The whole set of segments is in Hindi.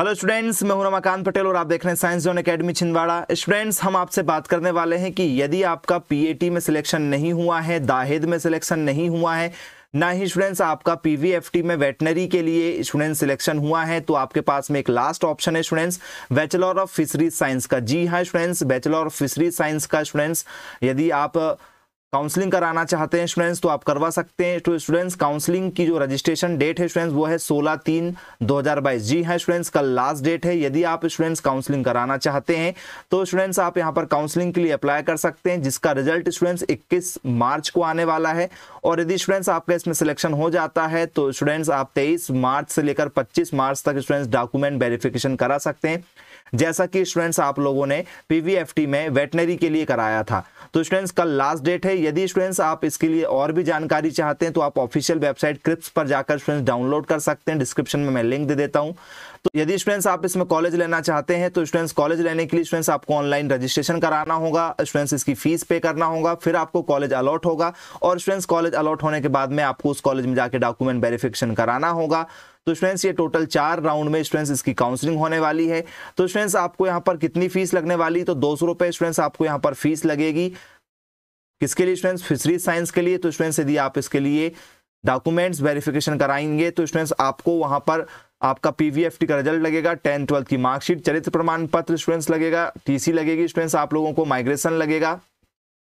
हेलो स्टूडेंट्स मैं हूं रमाकांत पटेल और आप देख रहे हैं science zone academy Chhindwara students हम आपसे बात करने वाले हैं कि यदि आपका पीएटी में सिलेक्शन नहीं हुआ है दाहेद में सिलेक्शन नहीं हुआ है ना ही स्टूडेंट्स आपका पीवीएफटी में वेटनरी के लिए स्टूडेंट सिलेक्शन हुआ है तो आपके पास में एक लास्ट ऑप्शन है students bachelor of fisheries science का जी हाँ students bachelor of fisheries science का स्टूडेंट्स यदि आप काउंसलिंग कराना चाहते हैं स्टूडेंट्स तो आप करवा सकते हैं तो स्टूडेंट्स काउंसलिंग की जो रजिस्ट्रेशन डेट है स्टूडेंट्स वो है 16 तीन 2022 जी हाँ स्टूडेंट्स कल लास्ट डेट है यदि आप स्टूडेंट्स काउंसलिंग कराना चाहते हैं तो स्टूडेंट्स आप यहाँ पर काउंसलिंग के लिए अप्लाई कर सकते हैं जिसका रिजल्ट स्टूडेंट्स इक्कीस मार्च को आने वाला है और यदि स्टूडेंट्स आपका इसमें सिलेक्शन हो जाता है तो स्टूडेंट्स आप तेईस मार्च से लेकर पच्चीस मार्च तक स्टूडेंट्स डॉक्यूमेंट वेरिफिकेशन करा सकते हैं जैसा कि स्टूडेंट्स आप लोगों ने पीवीएफटी में वेटनरी के लिए कराया था तो स्टूडेंट्स कल लास्ट डेट है यदि स्टूडेंट्स आप इसके लिए और भी जानकारी चाहते हैं तो आप ऑफिशियल वेबसाइट क्रिप्स पर जाकर स्टूडेंट्स डाउनलोड कर सकते हैं डिस्क्रिप्शन में मैं लिंक दे देता हूं तो यदि स्टूडेंट्स आप इसमें कॉलेज लेना चाहते हैं तो स्टूडेंट्स कॉलेज लेने के लिए स्टूडेंट्स आपको ऑनलाइन रजिस्ट्रेशन कराना होगा स्टूडेंट्स इसकी फीस पे करना होगा फिर आपको कॉलेज अलॉट होगा और स्टूडेंट्स कॉलेज अलॉट होने के बाद में आपको उस कॉलेज में जाकर डॉक्यूमेंट वेरिफिकेशन कराना होगा तो स्टूडेंट्स ये टोटल चार राउंड में स्टूडेंट्स इसकी काउंसलिंग होने वाली है तो स्टूडेंट्स आपको यहाँ पर कितनी फीस लगने वाली तो दो सौ स्टूडेंट्स आपको यहाँ पर फीस लगेगी किसके लिए स्टूडेंट्स फिशरीज साइंस के लिए तो स्टूडेंट्स यदि आप इसके लिए डॉक्यूमेंट्स वेरिफिकेशन कराएंगे तो स्टूडेंट्स आपको वहाँ पर आपका पीवीएफटी का रिजल्ट लगेगा टेन ट्वेल्थ की मार्कशीट चरित्र प्रमाण पत्र स्टूडेंट्स लगेगा टीसी लगेगी स्टूडेंट्स आप लोगों को माइग्रेशन लगेगा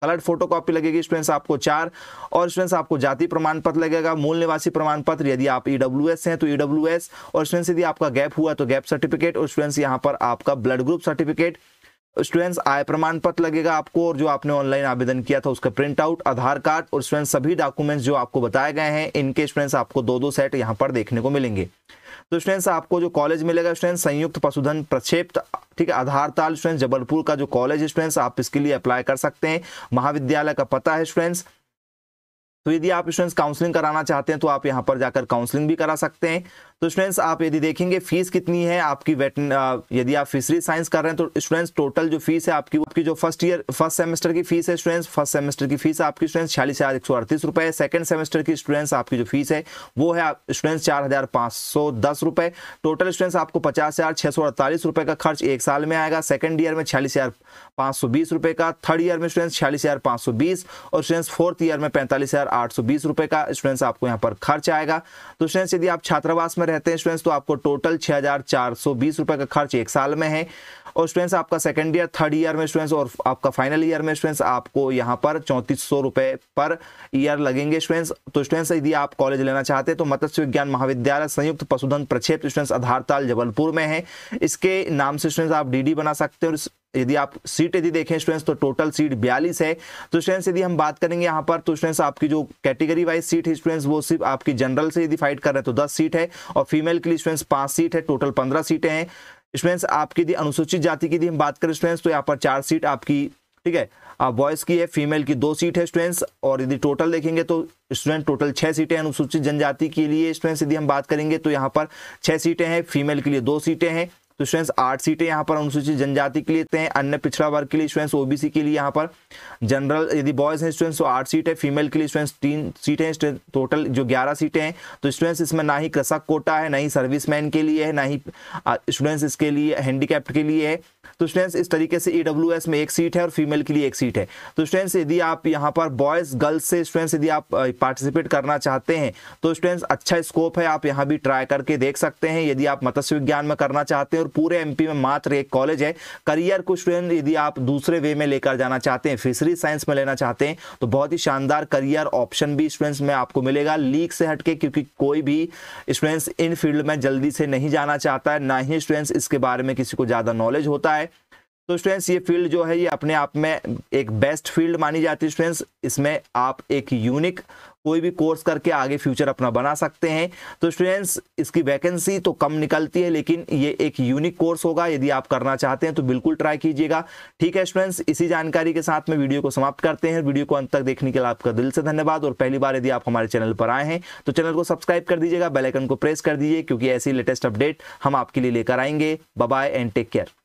फोटो फोटोकॉपी लगेगी स्टूडेंट्स आपको चार और स्टूडेंट्स आपको जाति प्रमाण पत्र लगेगा मूल निवासी प्रमाण पत्र यदि आप ईडब्ल्यू e हैं तो ईडब्ल्यू e और स्टूडेंट्स यदि आपका गैप हुआ तो गैप सर्टिफिकेट और स्टूडेंट्स यहाँ पर आपका ब्लड ग्रुप सर्टिफिकेट स्टूडेंट्स आय प्रमाण पत्र लगेगा आपको और जो आपने ऑनलाइन आवेदन किया था उसका प्रिंट आउट आधार कार्ड और स्टूडेंट्स सभी डॉक्यूमेंट्स जो आपको बताए गए हैं इनके स्टूडेंट्स आपको दो दो सेट यहाँ पर देखने को मिलेंगे तो स्टूडेंट्स आपको जो कॉलेज मिलेगा स्टूडेंट संयुक्त पशुधन प्रक्षेप ठीक है आधारताल स्टूडेंट्स जबलपुर का जो कॉलेज है स्टूडेंट्स आप इसके लिए अप्लाई कर सकते हैं महाविद्यालय का पता है स्टूडेंट्स तो यदि आप स्टूडेंट्स काउंसलिंग कराना चाहते हैं तो आप यहाँ पर जाकर काउंसलिंग भी करा सकते हैं तो स्टूडेंट्स आप यदि देखेंगे फीस कितनी है आपकी वेट यदि आप फिशरी साइंस कर रहे हैं तो स्टूडेंट्स टोटल जो फीस है आपकी आपकी जो फर्स्ट ईयर फर्स्ट सेमेस्टर की फीस है स्टूडेंट्स फर्स्ट सेमेस्टर की फीस आपकी स्टूडेंट्स छियालीस हज़ार एक सौ अड़तीस रुपए सेकेंड सेमेस्टर की स्टूडेंट्स आपकी जो फीस है वो है स्टूडेंट्स चार हज़ार पांच सौ दस टोटल स्टूडेंट्स आपको पचास हज़ार छह सौ अड़तालीस रुपए का खर्च एक साल में आएगा सेकेंड ईयर में छियालीस हज़ार पांच सौ बीस रुपये का थर्ड ईयर में स्टूडेंट्स छियालीस हज़ार पांच सौ बीस और स्टूडेंट्स फोर्थ ईयर में पैंतालीस हज़ार आठ सौ बीस रुपये का स्टूडेंट्स आपको यहाँ पर खर्च आएगा तो स्टूडेंट्स यदि आप छात्रावास में रहते हैं स्टूडेंट्स तो आपको टोटल छह हज़ार चार सौ बीस रुपये का खर्च एक साल में है और स्टूडेंट्स आपका सेकेंड ईयर थर्ड ईयर में स्टूडेंट्स और आपका फाइनल ईयर में स्टूडेंट्स आपको यहाँ पर चौंतीस सौ रुपये पर ईयर लगेंगे स्टूडेंट्स तो स्टूडेंट्स यदि आप कॉलेज लेना चाहते हैं तो मत्स्य विज्ञान महाविद्यालय संयुक्त पशुधन प्रक्षेप स्टूडेंट्स आधारताल जबलपुर में है इसके नाम से स्टूडेंट्स आप डी बना सकते हो यदि आप सीट यदि देखें स्टूडेंट्स तो टोटल सीट बयालीस है तो स्टूडेंट्स यदि हम बात करेंगे यहाँ पर तो स्टूडेंट्स आपकी जो कैटेगरी वाइज सीट है स्टूडेंट्स वो सिर्फ आपकी जनरल से यदि फाइट कर रहे हैं तो दस सीट है और फीमेल के लिए स्टूडेंट्स पाँच सीट है टोटल पंद्रह सीटें हैं स्टूडेंट्स आपकी यदि अनुसूचित जाति की यदि हम बात करें स्टूडेंट्स तो यहाँ पर चार सीट आपकी ठीक है आप बॉयज़ की है फीमेल की दो सीट है स्टूडेंट्स और यदि टोटल देखेंगे तो स्टूडेंट टोटल छह सीटें अनुसूचित जनजाति के लिए स्टूडेंट्स यदि हम बात करेंगे तो यहाँ पर छह सीटें हैं फीमेल के लिए दो सीटें हैं तो स्टूडेंट्स आठ सीटें यहाँ पर अनुसूचित जनजाति के लिए हैं अन्य पिछड़ा वर्ग के लिए स्टूडेंट्स ओबीसी के लिए यहाँ पर जनरल यदि बॉयज हैं स्टूडेंट्स तो आठ सीट है फीमेल के लिए स्टूडेंट्स तीन सीटें हैं टोटल जो ग्यारह सीटें हैं तो स्टूडेंट्स इसमें ना ही कृषक कोटा है ना ही सर्विसमैन के लिए है ना ही स्टूडेंट्स इसके लिए हैंडीकैप्ट के लिए है तो स्टूडेंट्स इस तरीके से ईडब्ल्यू में एक सीट है और फीमेल के लिए एक सीट है तो स्टूडेंट्स यदि आप यहाँ पर बॉयज़ गर्ल्स से स्टूडेंट्स यदि आप पार्टिसिपेट करना चाहते हैं तो स्टूडेंट्स अच्छा स्कोप है आप यहाँ भी ट्राई करके देख सकते हैं यदि आप मत्स्य विज्ञान में करना चाहते हैं और पूरे एम में मात्र एक कॉलेज है करियर को स्टूडेंट यदि आप दूसरे वे में लेकर जाना चाहते हैं फिशरी साइंस में लेना चाहते हैं तो बहुत ही शानदार करियर ऑप्शन भी स्टूडेंट्स में आपको मिलेगा लीक से हटके क्योंकि कोई भी स्टूडेंट्स इन फील्ड में जल्दी से नहीं जाना चाहता है ना ही स्टूडेंट्स इसके बारे में किसी को ज़्यादा नॉलेज होता है है तो स्टूडेंट्स ये फील्ड जो है ये अपने आप में एक बेस्ट फील्ड मानी जाती है स्टूडेंट्स इसमें आप एक यूनिक कोई भी कोर्स करके आगे फ्यूचर अपना बना सकते हैं तो स्टूडेंट्स इसकी वैकेंसी तो कम निकलती है लेकिन ये एक यूनिक कोर्स होगा यदि आप करना चाहते हैं तो बिल्कुल ट्राई कीजिएगा ठीक है स्टूडेंट्स इसी जानकारी के साथ में वीडियो को समाप्त करते हैं वीडियो को अंत तक देखने के लिए आपका दिल से धन्यवाद और पहली बार यदि आप हमारे चैनल पर आए हैं तो चैनल को सब्सक्राइब कर दीजिएगा बेलाइकन को प्रेस कर दीजिए क्योंकि ऐसी लेटेस्ट अपडेट हम आपके लिए लेकर आएंगे बाय एंड टेक केयर